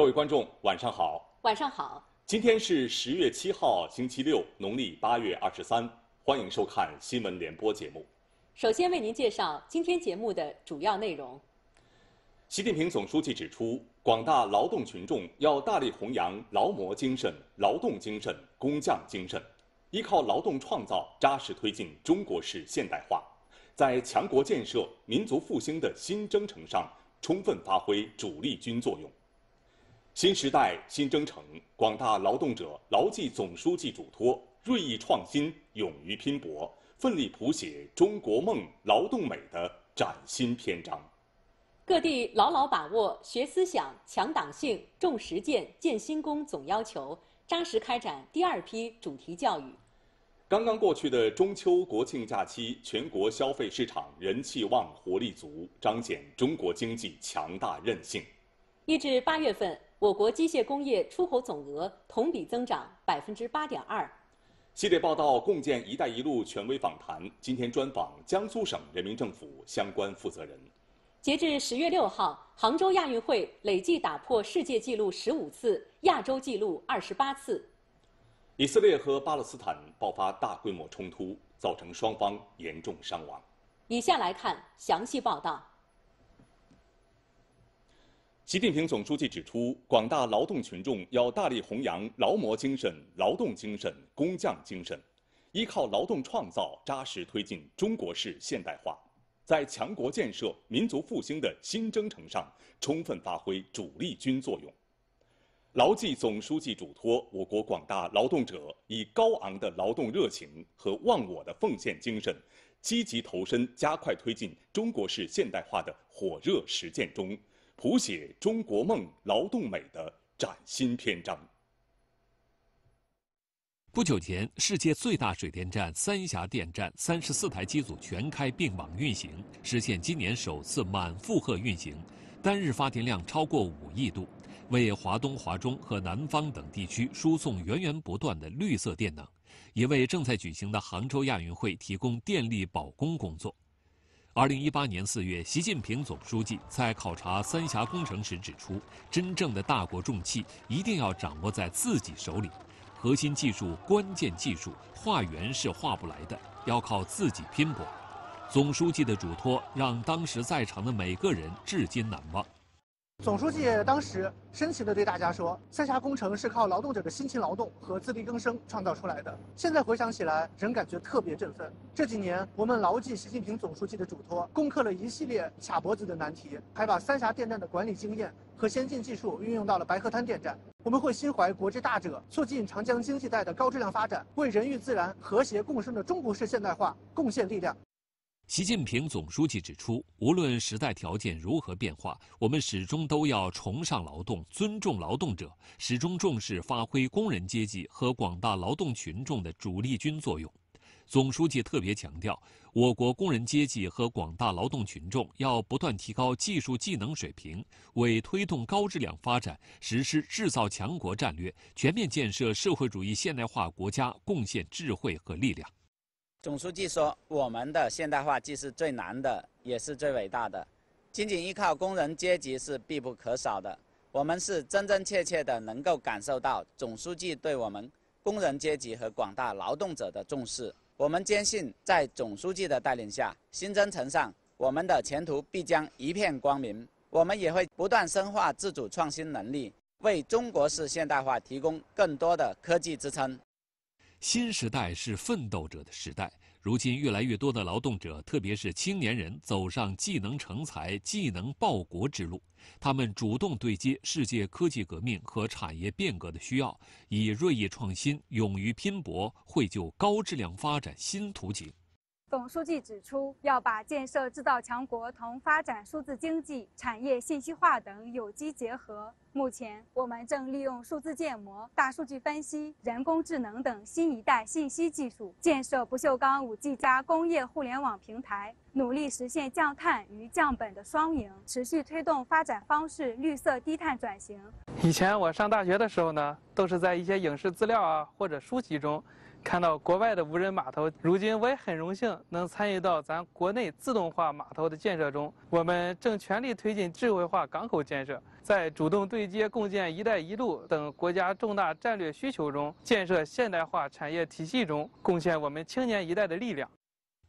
各位观众，晚上好！晚上好！今天是十月七号，星期六，农历八月二十三。欢迎收看新闻联播节目。首先为您介绍今天节目的主要内容。习近平总书记指出，广大劳动群众要大力弘扬劳模精神、劳动精神、工匠精神，依靠劳动创造，扎实推进中国式现代化，在强国建设、民族复兴的新征程上充分发挥主力军作用。新时代新征程，广大劳动者牢记总书记嘱托，锐意创新，勇于拼搏，奋力谱写中国梦、劳动美的崭新篇章。各地牢牢把握“学思想、强党性、重实践、建新功”总要求，扎实开展第二批主题教育。刚刚过去的中秋国庆假期，全国消费市场人气旺、活力足，彰显中国经济强大韧性。一至八月份。我国机械工业出口总额同比增长百分之八点二。系列报道《共建“一带一路”》权威访谈，今天专访江苏省人民政府相关负责人。截至十月六号，杭州亚运会累计打破世界纪录十五次，亚洲纪录二十八次。以色列和巴勒斯坦爆发大规模冲突，造成双方严重伤亡。以下来看详细报道。习近平总书记指出，广大劳动群众要大力弘扬劳模精神、劳动精神、工匠精神，依靠劳动创造，扎实推进中国式现代化，在强国建设、民族复兴的新征程上充分发挥主力军作用。牢记总书记嘱托，我国广大劳动者以高昂的劳动热情和忘我的奉献精神，积极投身加快推进中国式现代化的火热实践中。谱写中国梦、劳动美的崭新篇章。不久前，世界最大水电站三峡电站三十四台机组全开并网运行，实现今年首次满负荷运行，单日发电量超过五亿度，为华东、华中和南方等地区输送源源不断的绿色电能，也为正在举行的杭州亚运会提供电力保供工作。二零一八年四月，习近平总书记在考察三峡工程时指出：“真正的大国重器一定要掌握在自己手里，核心技术、关键技术，化缘是化不来的，要靠自己拼搏。”总书记的嘱托，让当时在场的每个人至今难忘。总书记当时深情地对大家说：“三峡工程是靠劳动者的辛勤劳动和自力更生创造出来的。”现在回想起来，仍感觉特别振奋。这几年，我们牢记习近平总书记的嘱托，攻克了一系列卡脖子的难题，还把三峡电站的管理经验和先进技术运用到了白鹤滩电站。我们会心怀国之大者，促进长江经济带的高质量发展，为人与自然和谐共生的中国式现代化贡献力量。习近平总书记指出，无论时代条件如何变化，我们始终都要崇尚劳动、尊重劳动者，始终重视发挥工人阶级和广大劳动群众的主力军作用。总书记特别强调，我国工人阶级和广大劳动群众要不断提高技术技能水平，为推动高质量发展、实施制造强国战略、全面建设社会主义现代化国家贡献智慧和力量。总书记说：“我们的现代化既是最难的，也是最伟大的。仅仅依靠工人阶级是必不可少的。我们是真真切切地能够感受到总书记对我们工人阶级和广大劳动者的重视。我们坚信，在总书记的带领下，新征程上我们的前途必将一片光明。我们也会不断深化自主创新能力，为中国式现代化提供更多的科技支撑。”新时代是奋斗者的时代。如今，越来越多的劳动者，特别是青年人，走上技能成才、技能报国之路。他们主动对接世界科技革命和产业变革的需要，以锐意创新、勇于拼搏，绘就高质量发展新图景。总书记指出，要把建设制造强国同发展数字经济、产业信息化等有机结合。目前，我们正利用数字建模、大数据分析、人工智能等新一代信息技术，建设不锈钢“五 G 加”工业互联网平台，努力实现降碳与降本的双赢，持续推动发展方式绿色低碳转型。以前我上大学的时候呢，都是在一些影视资料啊或者书籍中。看到国外的无人码头，如今我也很荣幸能参与到咱国内自动化码头的建设中。我们正全力推进智慧化港口建设，在主动对接共建“一带一路”等国家重大战略需求中，建设现代化产业体系中，贡献我们青年一代的力量。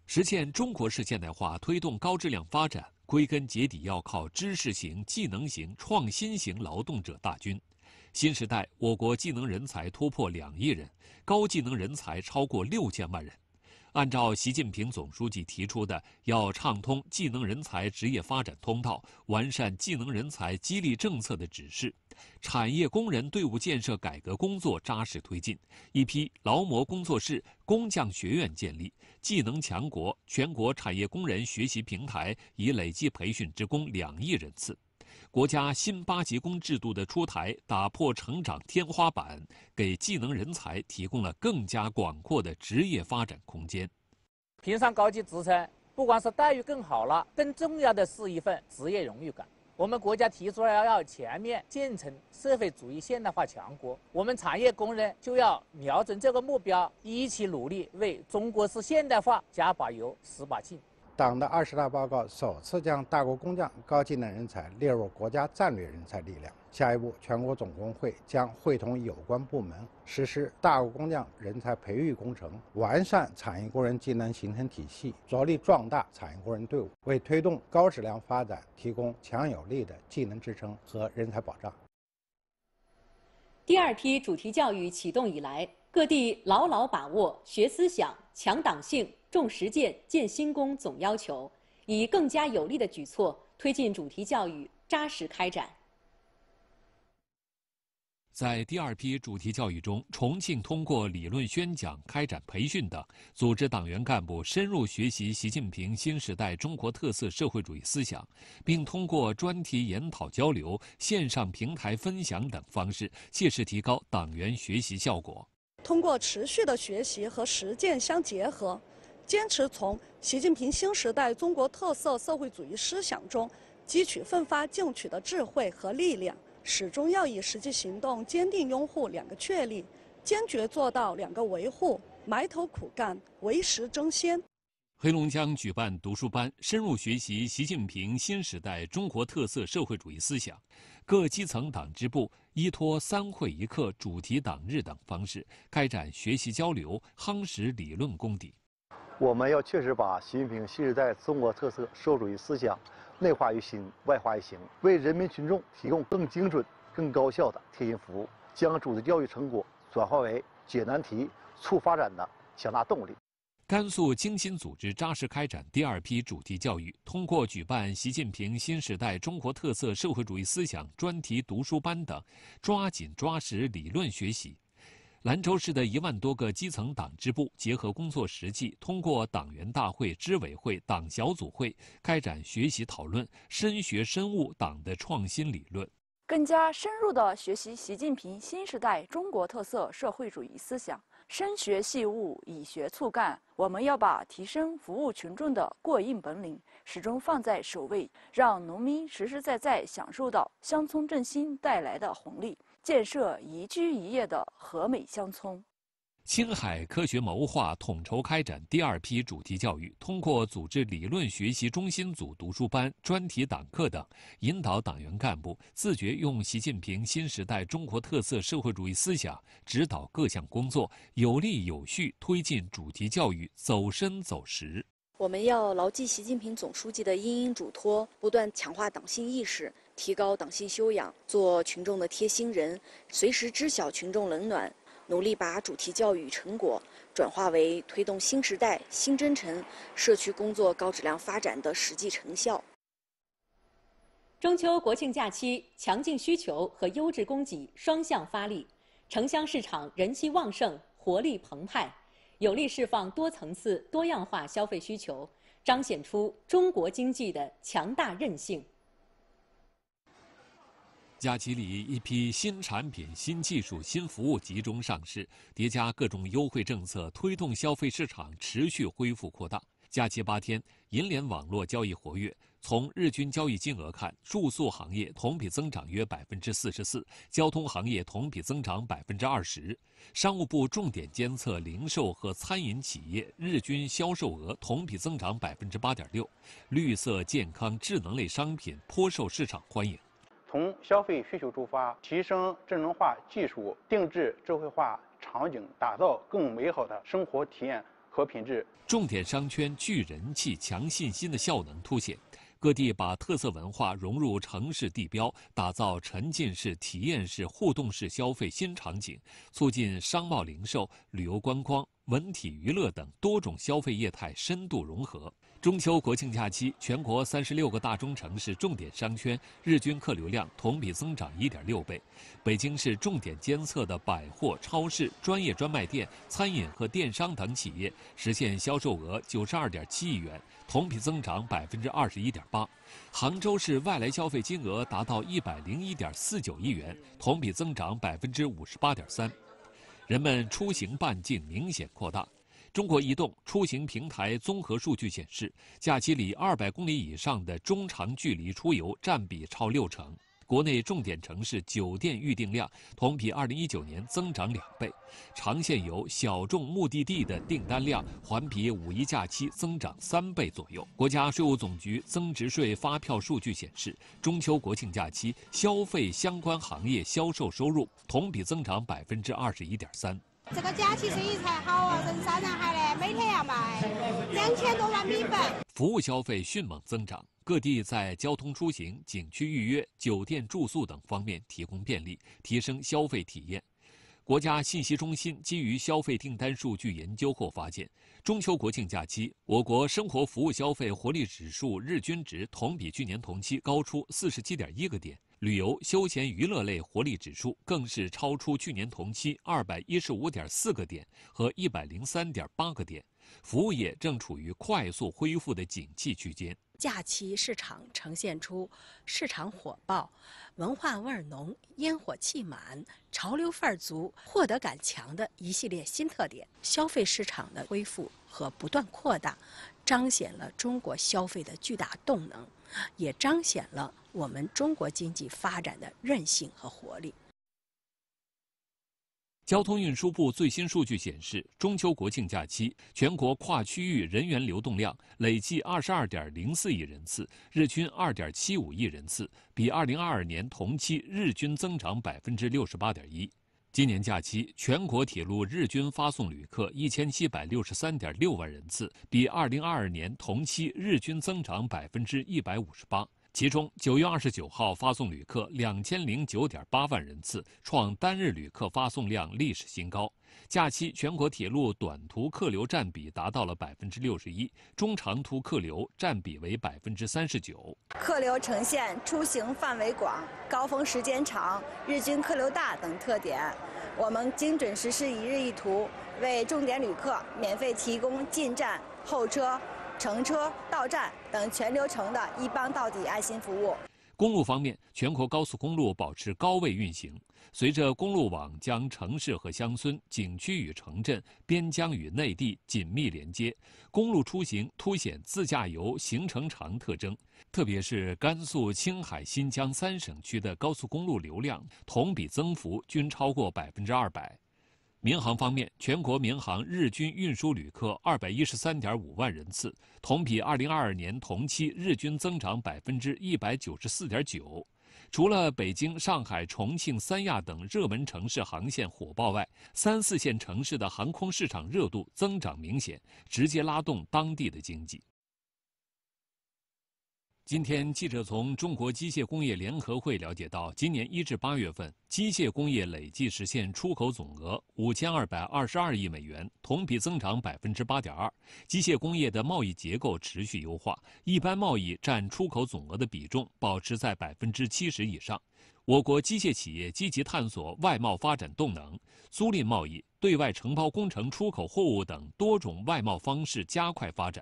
实现中国式现代化，推动高质量发展，归根结底要靠知识型、技能型、创新型劳动者大军。新时代，我国技能人才突破两亿人，高技能人才超过六千万人。按照习近平总书记提出的“要畅通技能人才职业发展通道，完善技能人才激励政策”的指示，产业工人队伍建设改革工作扎实推进，一批劳模工作室、工匠学院建立，技能强国全国产业工人学习平台已累计培训职工两亿人次。国家新八级工制度的出台，打破成长天花板，给技能人才提供了更加广阔的职业发展空间。评上高级职称，不光是待遇更好了，更重要的是一份职业荣誉感。我们国家提出了要全面建成社会主义现代化强国，我们产业工人就要瞄准这个目标，一起努力，为中国式现代化加把油、使把劲。党的二十大报告首次将大国工匠、高技能人才列入国家战略人才力量。下一步，全国总工会将会同有关部门实施大国工匠人才培育工程，完善产业工人技能形成体系，着力壮大产业工人队伍，为推动高质量发展提供强有力的技能支撑和人才保障。第二批主题教育启动以来，各地牢牢把握学思想。强党性、重实践、建新功总要求，以更加有力的举措推进主题教育扎实开展。在第二批主题教育中，重庆通过理论宣讲、开展培训等，组织党员干部深入学习习近平新时代中国特色社会主义思想，并通过专题研讨、交流、线上平台分享等方式，切实提高党员学习效果。通过持续的学习和实践相结合，坚持从习近平新时代中国特色社会主义思想中汲取奋发进取的智慧和力量，始终要以实际行动坚定拥护“两个确立”，坚决做到“两个维护”，埋头苦干，为时争先。黑龙江举办读书班，深入学习习近平新时代中国特色社会主义思想。各基层党支部依托“三会一课”、主题党日等方式，开展学习交流，夯实理论功底。我们要确实把习近平新时代中国特色社会主义思想内化于心、外化于行，为人民群众提供更精准、更高效的贴心服务，将主题教育成果转化为解难题、促发展的强大动力。甘肃精心组织、扎实开展第二批主题教育，通过举办习近平新时代中国特色社会主义思想专题读书班等，抓紧抓实理论学习。兰州市的一万多个基层党支部结合工作实际，通过党员大会、支委会、党小组会开展学习讨论，深学深悟党的创新理论，更加深入地学习习近平新时代中国特色社会主义思想。深学细悟，以学促干。我们要把提升服务群众的过硬本领始终放在首位，让农民实实在在享受到乡村振兴带来的红利，建设宜居宜业的和美乡村。青海科学谋划、统筹开展第二批主题教育，通过组织理论学习中心组读书班、专题党课等，引导党员干部自觉用习近平新时代中国特色社会主义思想指导各项工作，有力有序推进主题教育走深走实。我们要牢记习近平总书记的殷殷嘱托，不断强化党性意识，提高党性修养，做群众的贴心人，随时知晓群众冷暖。努力把主题教育成果转化为推动新时代新征程社区工作高质量发展的实际成效。中秋国庆假期，强劲需求和优质供给双向发力，城乡市场人气旺盛，活力澎湃，有力释放多层次多样化消费需求，彰显出中国经济的强大韧性。假期里，一批新产品、新技术、新服务集中上市，叠加各种优惠政策，推动消费市场持续恢复扩大。假期八天，银联网络交易活跃。从日均交易金额看，住宿行业同比增长约百分之四十四，交通行业同比增长百分之二十。商务部重点监测零售和餐饮企业日均销售额同比增长百分之八点六，绿色、健康、智能类商品颇受市场欢迎。从消费需求出发，提升智能化技术，定制智慧化场景，打造更美好的生活体验和品质。重点商圈聚人气、强信心的效能凸显，各地把特色文化融入城市地标，打造沉浸式、体验式、互动式消费新场景，促进商贸零售、旅游观光。文体娱乐等多种消费业态深度融合。中秋国庆假期，全国三十六个大中城市重点商圈日均客流量同比增长一点六倍。北京市重点监测的百货、超市、专业专卖店、餐饮和电商等企业实现销售额九十二点七亿元，同比增长百分之二十一点八。杭州市外来消费金额达到一百零一点四九亿元，同比增长百分之五十八点三。人们出行半径明显扩大。中国移动出行平台综合数据显示，假期里二百公里以上的中长距离出游占比超六成。国内重点城市酒店预订量同比2019年增长两倍，长线游小众目的地的订单量环比五一假期增长三倍左右。国家税务总局增值税发票数据显示，中秋国庆假期消费相关行业销售收入同比增长百分之二十一点三。这个假期生意才好啊，人山人海的，每天要卖两千多万米粉。服务消费迅猛增长，各地在交通出行、景区预约、酒店住宿等方面提供便利，提升消费体验。国家信息中心基于消费订单数据研究后发现，中秋国庆假期，我国生活服务消费活力指数日均值同比去年同期高出四十七点一个点，旅游休闲娱乐类活力指数更是超出去年同期二百一十五点四个点和一百零三点八个点。服务业正处于快速恢复的景气区间，假期市场呈现出市场火爆、文化味浓、烟火气满、潮流范儿足、获得感强的一系列新特点。消费市场的恢复和不断扩大，彰显了中国消费的巨大动能，也彰显了我们中国经济发展的韧性和活力。交通运输部最新数据显示，中秋国庆假期全国跨区域人员流动量累计二十二点零四亿人次，日均二点七五亿人次，比二零二二年同期日均增长百分之六十八点一。今年假期全国铁路日均发送旅客一千七百六十三点六万人次，比二零二二年同期日均增长百分之一百五十八。其中，九月二十九号发送旅客两千零九点八万人次，创单日旅客发送量历史新高。假期全国铁路短途客流占比达到了百分之六十一，中长途客流占比为百分之三十九。客流呈现出行范围广、高峰时间长、日均客流大等特点。我们精准实施一日一图为重点旅客免费提供进站候车。乘车到站等全流程的一帮到底爱心服务。公路方面，全国高速公路保持高位运行。随着公路网将城市和乡村、景区与城镇、边疆与内地紧密连接，公路出行凸显自驾游行程长特征。特别是甘肃、青海、新疆三省区的高速公路流量同比增幅均超过百分之二百。民航方面，全国民航日均运输旅客二百一十三点五万人次，同比二零二二年同期日均增长百分之一百九十四点九。除了北京、上海、重庆、三亚等热门城市航线火爆外，三四线城市的航空市场热度增长明显，直接拉动当地的经济。今天，记者从中国机械工业联合会了解到，今年1至8月份，机械工业累计实现出口总额五千二百二十二亿美元，同比增长百分之八点二。机械工业的贸易结构持续优化，一般贸易占出口总额的比重保持在百分之七十以上。我国机械企业积极探索外贸发展动能，租赁贸易、对外承包工程、出口货物等多种外贸方式加快发展。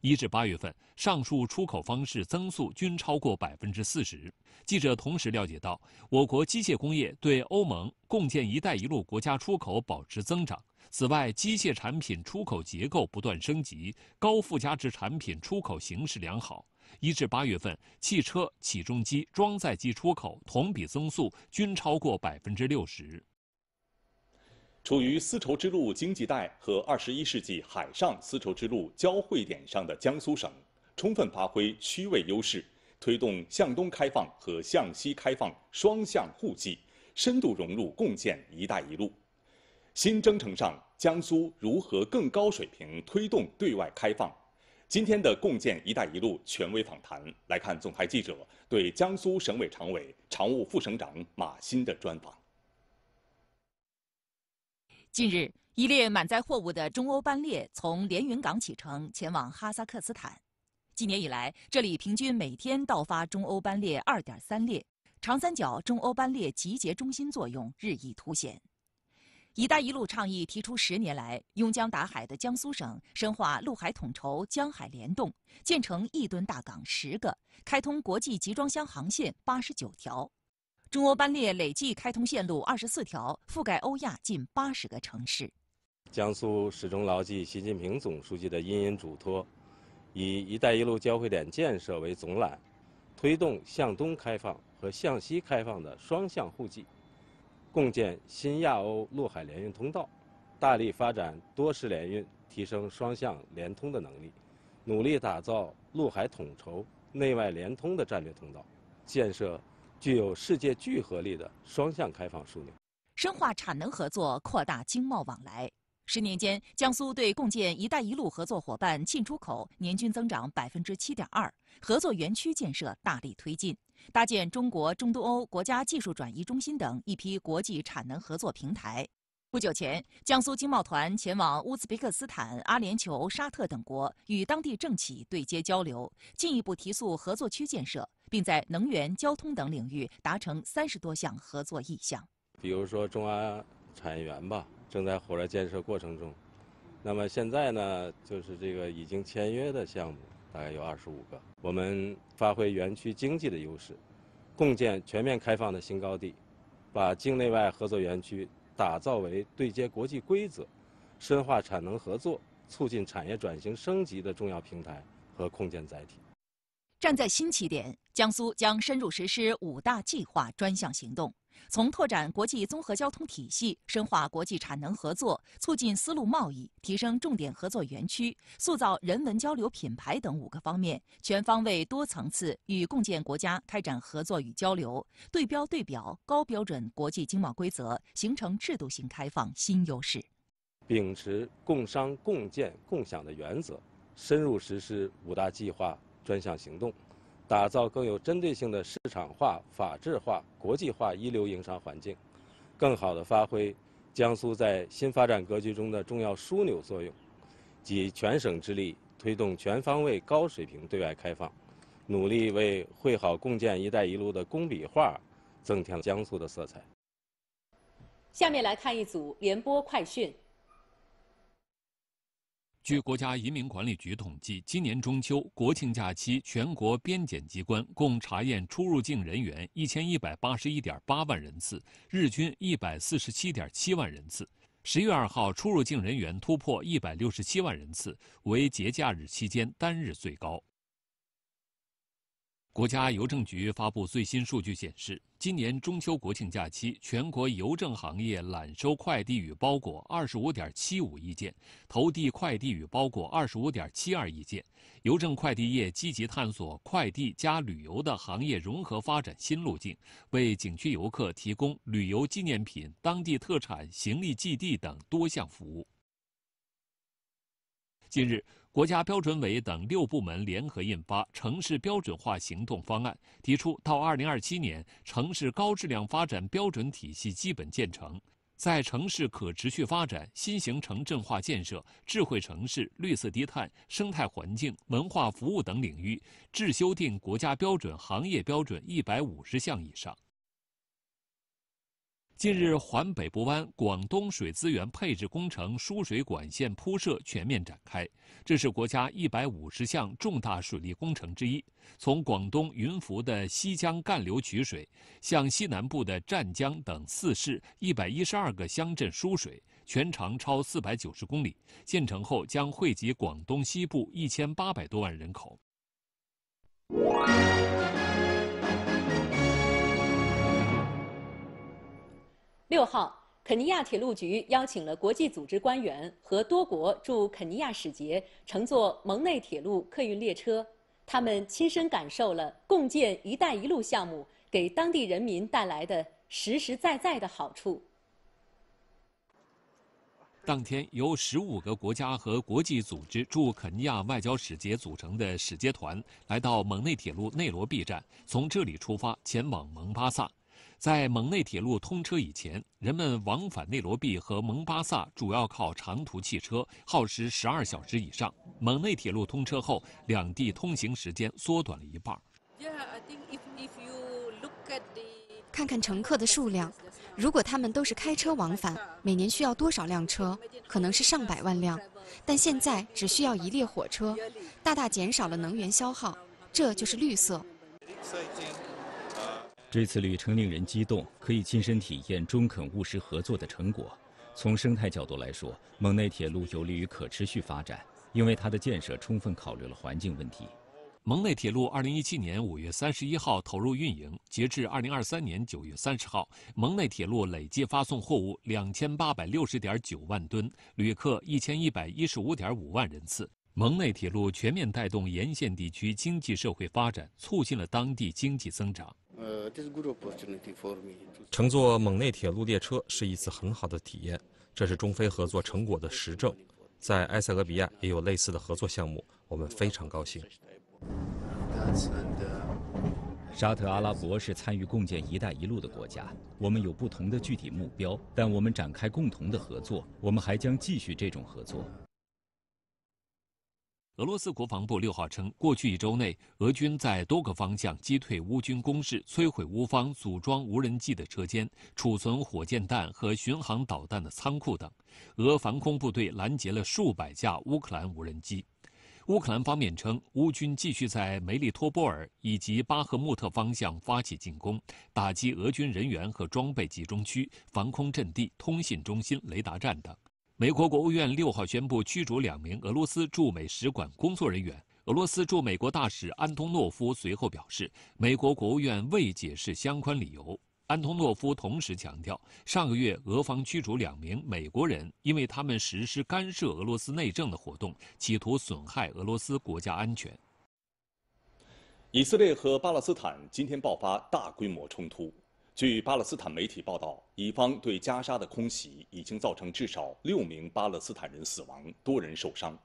一至八月份，上述出口方式增速均超过百分之四十。记者同时了解到，我国机械工业对欧盟共建“一带一路”国家出口保持增长。此外，机械产品出口结构不断升级，高附加值产品出口形势良好。一至八月份，汽车、起重机、装载机出口同比增速均超过百分之六十。处于丝绸之路经济带和二十一世纪海上丝绸之路交汇点上的江苏省，充分发挥区位优势，推动向东开放和向西开放双向互济，深度融入共建“一带一路”。新征程上，江苏如何更高水平推动对外开放？今天的共建“一带一路”权威访谈，来看总台记者对江苏省委常委、常务副省长马新的专访。近日，一列满载货物的中欧班列从连云港启程，前往哈萨克斯坦。今年以来，这里平均每天到发中欧班列2.3列，长三角中欧班列集结中心作用日益凸显。“一带一路”倡议提出十年来，拥江达海的江苏省深化陆海统筹、江海联动，建成一吨大港十个，开通国际集装箱航线八十九条。中欧班列累计开通线路二十四条，覆盖欧亚近八十个城市。江苏始终牢记习近平总书记的殷殷嘱托，以“一带一路”交汇点建设为总揽，推动向东开放和向西开放的双向互济，共建新亚欧陆海联运通道，大力发展多式联运，提升双向联通的能力，努力打造陆海统筹、内外联通的战略通道，建设。具有世界聚合力的双向开放枢纽，深化产能合作，扩大经贸往来。十年间，江苏对共建“一带一路”合作伙伴进出口年均增长百分之七点二，合作园区建设大力推进，搭建中国中东欧国家技术转移中心等一批国际产能合作平台。不久前，江苏经贸团前往乌兹别克斯坦、阿联酋、沙特等国，与当地政企对接交流，进一步提速合作区建设。并在能源、交通等领域达成三十多项合作意向。比如说中安产业园吧，正在火热建设过程中。那么现在呢，就是这个已经签约的项目，大概有二十五个。我们发挥园区经济的优势，共建全面开放的新高地，把境内外合作园区打造为对接国际规则、深化产能合作、促进产业转型升级的重要平台和空间载体。站在新起点，江苏将深入实施五大计划专项行动，从拓展国际综合交通体系、深化国际产能合作、促进丝路贸易、提升重点合作园区、塑造人文交流品牌等五个方面，全方位、多层次与共建国家开展合作与交流，对标对表高标准国际经贸规则，形成制度性开放新优势。秉持共商共建共享的原则，深入实施五大计划。专项行动，打造更有针对性的市场化、法治化、国际化一流营商环境，更好的发挥江苏在新发展格局中的重要枢纽作用，集全省之力推动全方位、高水平对外开放，努力为绘好共建“一带一路”的工笔画，增添了江苏的色彩。下面来看一组联播快讯。据国家移民管理局统计，今年中秋、国庆假期，全国边检机关共查验出入境人员一千一百八十一点八万人次，日均一百四十七点七万人次。十月二号，出入境人员突破一百六十七万人次，为节假日期间单日最高。国家邮政局发布最新数据显示，今年中秋国庆假期，全国邮政行业揽收快递与包裹二十五点七五亿件，投递快递与包裹二十五点七二亿件。邮政快递业积极探索快递加旅游的行业融合发展新路径，为景区游客提供旅游纪念品、当地特产、行李寄递等多项服务。近日。国家标准委等六部门联合印发《城市标准化行动方案》，提出到2027年，城市高质量发展标准体系基本建成，在城市可持续发展、新型城镇化建设、智慧城市、绿色低碳、生态环境、文化服务等领域，制修订国家标准、行业标准一百五十项以上。近日，环北部湾广东水资源配置工程输水管线铺设全面展开。这是国家一百五十项重大水利工程之一，从广东云浮的西江干流取水，向西南部的湛江等四市一百一十二个乡镇输水，全长超四百九十公里。建成后将惠及广东西部一千八百多万人口。六号，肯尼亚铁路局邀请了国际组织官员和多国驻肯尼亚使节乘坐蒙内铁路客运列车，他们亲身感受了共建“一带一路”项目给当地人民带来的实实在在的好处。当天，由十五个国家和国际组织驻肯尼亚外交使节组成的使节团来到蒙内铁路内罗毕站，从这里出发前往蒙巴萨。在蒙内铁路通车以前，人们往返内罗毕和蒙巴萨主要靠长途汽车，耗时12小时以上。蒙内铁路通车后，两地通行时间缩短了一半。看看乘客的数量，如果他们都是开车往返，每年需要多少辆车？可能是上百万辆，但现在只需要一列火车，大大减少了能源消耗，这就是绿色。这次旅程令人激动，可以亲身体验中肯务实合作的成果。从生态角度来说，蒙内铁路有利于可持续发展，因为它的建设充分考虑了环境问题。蒙内铁路二零一七年五月三十一号投入运营，截至二零二三年九月三十号，蒙内铁路累计发送货物两千八百六十点九万吨，旅客一千一百一十五点五万人次。蒙内铁路全面带动沿线地区经济社会发展，促进了当地经济增长。乘坐蒙内铁路列车是一次很好的体验，这是中非合作成果的实证。在埃塞俄比亚也有类似的合作项目，我们非常高兴。沙特阿拉伯是参与共建“一带一路”的国家，我们有不同的具体目标，但我们展开共同的合作，我们还将继续这种合作。俄罗斯国防部六号称，过去一周内，俄军在多个方向击退乌军攻势，摧毁乌方组装无人机的车间、储存火箭弹和巡航导弹的仓库等。俄防空部队拦截了数百架乌克兰无人机。乌克兰方面称，乌军继续在梅利托波尔以及巴赫穆特方向发起进攻，打击俄军人员和装备集中区、防空阵地、通信中心、雷达站等。美国国务院六号宣布驱逐两名俄罗斯驻美使馆工作人员。俄罗斯驻美国大使安东诺夫随后表示，美国国务院未解释相关理由。安东诺夫同时强调，上个月俄方驱逐两名美国人，因为他们实施干涉俄罗斯内政的活动，企图损害俄罗斯国家安全。以色列和巴勒斯坦今天爆发大规模冲突。据巴勒斯坦媒体报道，以方对加沙的空袭已经造成至少六名巴勒斯坦人死亡，多人受伤。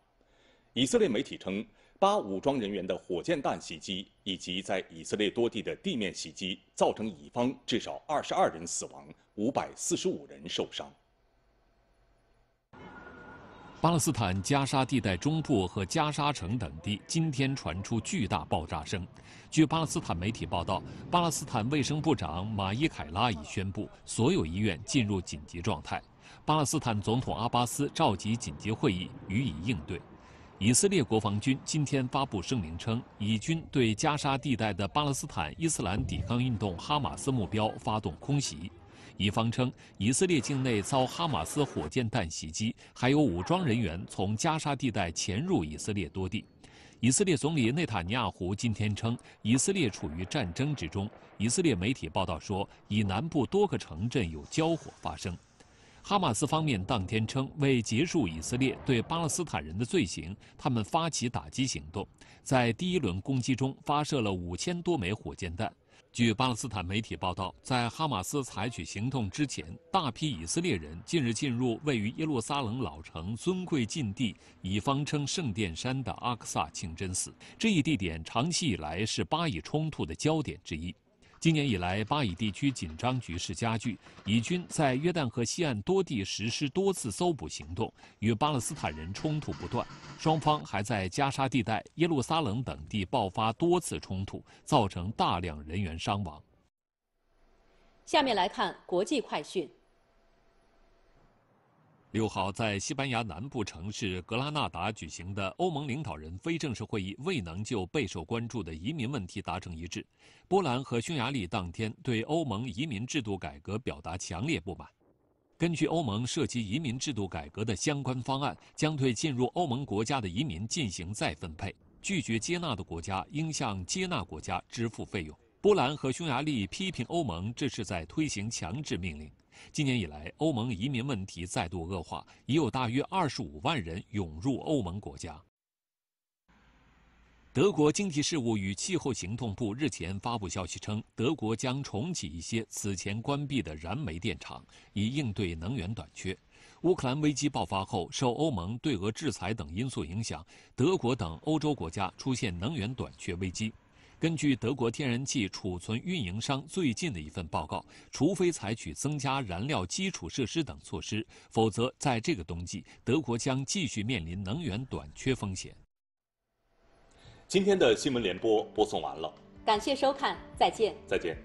以色列媒体称，巴武装人员的火箭弹袭击以及在以色列多地的地面袭击，造成以方至少二十二人死亡，五百四十五人受伤。巴勒斯坦加沙地带中部和加沙城等地今天传出巨大爆炸声。据巴勒斯坦媒体报道，巴勒斯坦卫生部长马伊凯拉已宣布所有医院进入紧急状态。巴勒斯坦总统阿巴斯召集紧急会议予以应对。以色列国防军今天发布声明称，以军对加沙地带的巴勒斯坦伊斯兰抵抗运动哈马斯目标发动空袭。以方称，以色列境内遭哈马斯火箭弹袭击，还有武装人员从加沙地带潜入以色列多地。以色列总理内塔尼亚胡今天称，以色列处于战争之中。以色列媒体报道说，以南部多个城镇有交火发生。哈马斯方面当天称，为结束以色列对巴勒斯坦人的罪行，他们发起打击行动，在第一轮攻击中发射了五千多枚火箭弹。据巴勒斯坦媒体报道，在哈马斯采取行动之前，大批以色列人近日进入位于耶路撒冷老城尊贵禁地（以方称圣殿山）的阿克萨清真寺。这一地点长期以来是巴以冲突的焦点之一。今年以来，巴以地区紧张局势加剧，以军在约旦河西岸多地实施多次搜捕行动，与巴勒斯坦人冲突不断，双方还在加沙地带、耶路撒冷等地爆发多次冲突，造成大量人员伤亡。下面来看国际快讯。六号在西班牙南部城市格拉纳达举行的欧盟领导人非正式会议未能就备受关注的移民问题达成一致。波兰和匈牙利当天对欧盟移民制度改革表达强烈不满。根据欧盟涉及移民制度改革的相关方案，将对进入欧盟国家的移民进行再分配，拒绝接纳的国家应向接纳国家支付费用。波兰和匈牙利批评欧盟这是在推行强制命令。今年以来，欧盟移民问题再度恶化，已有大约25万人涌入欧盟国家。德国经济事务与气候行动部日前发布消息称，德国将重启一些此前关闭的燃煤电厂，以应对能源短缺。乌克兰危机爆发后，受欧盟对俄制裁等因素影响，德国等欧洲国家出现能源短缺危机。根据德国天然气储存运营商最近的一份报告，除非采取增加燃料基础设施等措施，否则在这个冬季，德国将继续面临能源短缺风险。今天的新闻联播播送完了，感谢收看，再见。再见。